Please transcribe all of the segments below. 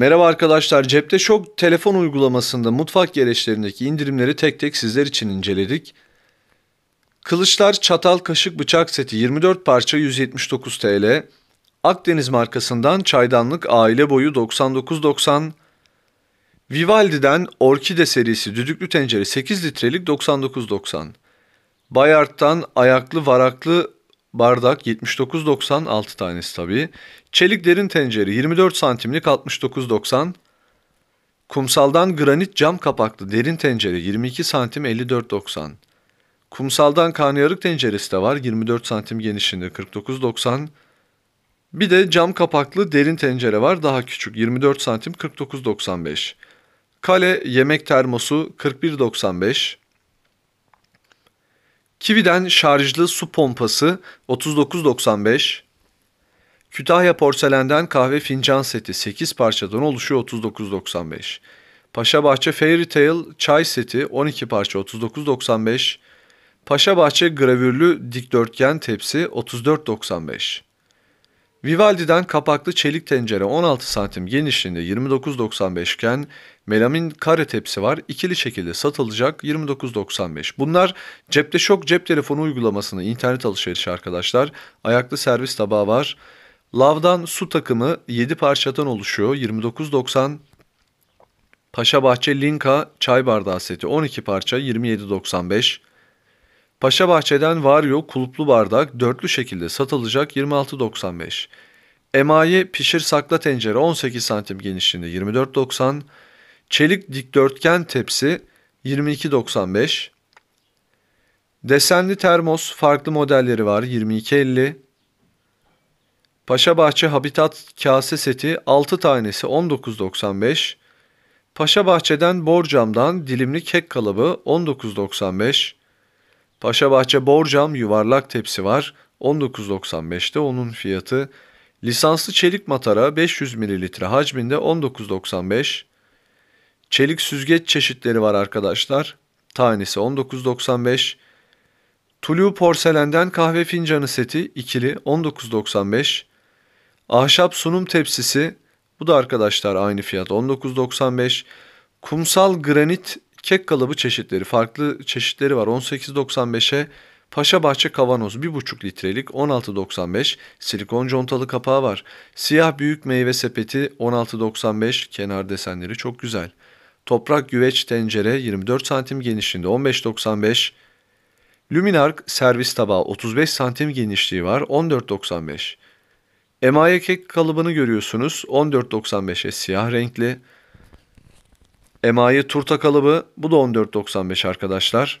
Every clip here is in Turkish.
Merhaba arkadaşlar, Cepte Şok telefon uygulamasında mutfak gereçlerindeki indirimleri tek tek sizler için inceledik. Kılıçlar, çatal, kaşık, bıçak seti 24 parça 179 TL. Akdeniz markasından çaydanlık aile boyu 99.90. Vivaldi'den Orkide serisi düdüklü tencere 8 litrelik 99.90. Bayart'tan ayaklı varaklı bardak 79.90 6 tanesi tabii. Çelik derin tencere 24 santimlik 69.90. Kumsaldan granit cam kapaklı derin tencere 22 santim 54.90. Kumsaldan karnıyarık tenceresi de var 24 santim genişliğinde 49.90. Bir de cam kapaklı derin tencere var daha küçük 24 santim 49.95. Kale yemek termosu 41.95. Kividen şarjlı su pompası 39.95, Kütahya porselenden kahve fincan seti 8 parçadan oluşuyor 39.95. Paşabahçe Fairy Tale çay seti 12 parça 39.95. Paşa bahçe gravürlü dikdörtgen tepsi 34.95. Vivaldi'den kapaklı çelik tencere 16 santim genişliğinde 29.95 iken melamin kare tepsi var ikili şekilde satılacak 29.95. Bunlar cepte şok cep telefonu uygulamasını internet alışverişi arkadaşlar. Ayaklı servis tabağı var. Lavdan su takımı 7 parçadan oluşuyor 29.90. Paşa Bahçe Linka çay bardağı seti 12 parça 27.95. Paşa Bahçe'den Vario kulplu bardak dörtlü şekilde satılacak 26.95. Emaye pişir sakla tencere 18 santim genişliğinde 24.90. Çelik dikdörtgen tepsi 22.95. Desenli termos farklı modelleri var 22.50. Paşa Bahçe Habitat kase seti 6 tanesi 19.95. Paşa Bahçe'den Borcam'dan dilimli kek kalıbı 19.95. Paşabahçe Borcam yuvarlak tepsi var. 19.95'te onun fiyatı. Lisanslı çelik matara 500 ml hacminde 19.95. Çelik süzgeç çeşitleri var arkadaşlar. Tanesi 19.95. Tulu porselenden kahve fincanı seti ikili 19.95. Ahşap sunum tepsisi bu da arkadaşlar aynı fiyat 19.95. Kumsal granit Kek kalıbı çeşitleri farklı çeşitleri var. 18.95'e Paşa Bahçe kavanoz 1,5 litrelik 16.95 silikon contalı kapağı var. Siyah büyük meyve sepeti 16.95 kenar desenleri çok güzel. Toprak güveç tencere 24 santim genişliğinde 15.95. Luminark servis tabağı 35 santim genişliği var 14.95. Emaye kek kalıbını görüyorsunuz 14.95'e siyah renkli. Emayi turta kalıbı bu da 14.95 arkadaşlar.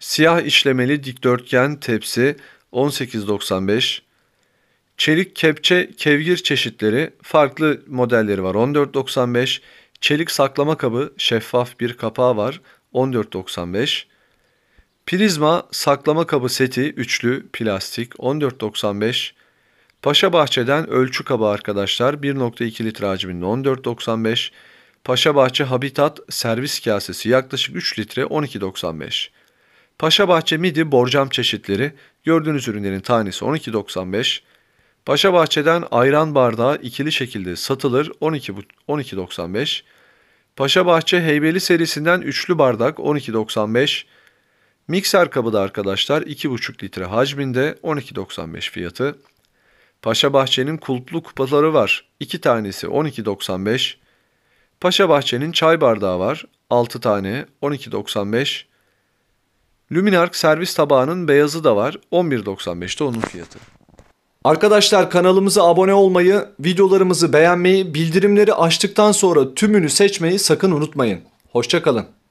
Siyah işlemeli dikdörtgen tepsi 18.95. Çelik kepçe kevgir çeşitleri farklı modelleri var 14.95. Çelik saklama kabı şeffaf bir kapağı var 14.95. Prizma saklama kabı seti üçlü plastik 14.95. Paşa Bahçe'den ölçü kabı arkadaşlar 1.2 litre hacminde 14.95. Paşabahçe Habitat servis kasesi yaklaşık 3 litre 12.95. Paşabahçe midi borcam çeşitleri gördüğünüz ürünlerin tanesi 12.95. Paşabahçe'den ayran bardağı ikili şekilde satılır 12 12.95. Paşabahçe heybeli serisinden üçlü bardak 12.95. Mikser kabı da arkadaşlar 2,5 litre hacminde 12.95 fiyatı. Paşabahçe'nin kulplu kupaları var. 2 tanesi 12.95. Paşa Bahçe'nin çay bardağı var. 6 tane 12.95. Luminark servis tabağının beyazı da var. 11.95'te onun fiyatı. Arkadaşlar kanalımıza abone olmayı, videolarımızı beğenmeyi, bildirimleri açtıktan sonra tümünü seçmeyi sakın unutmayın. Hoşçakalın.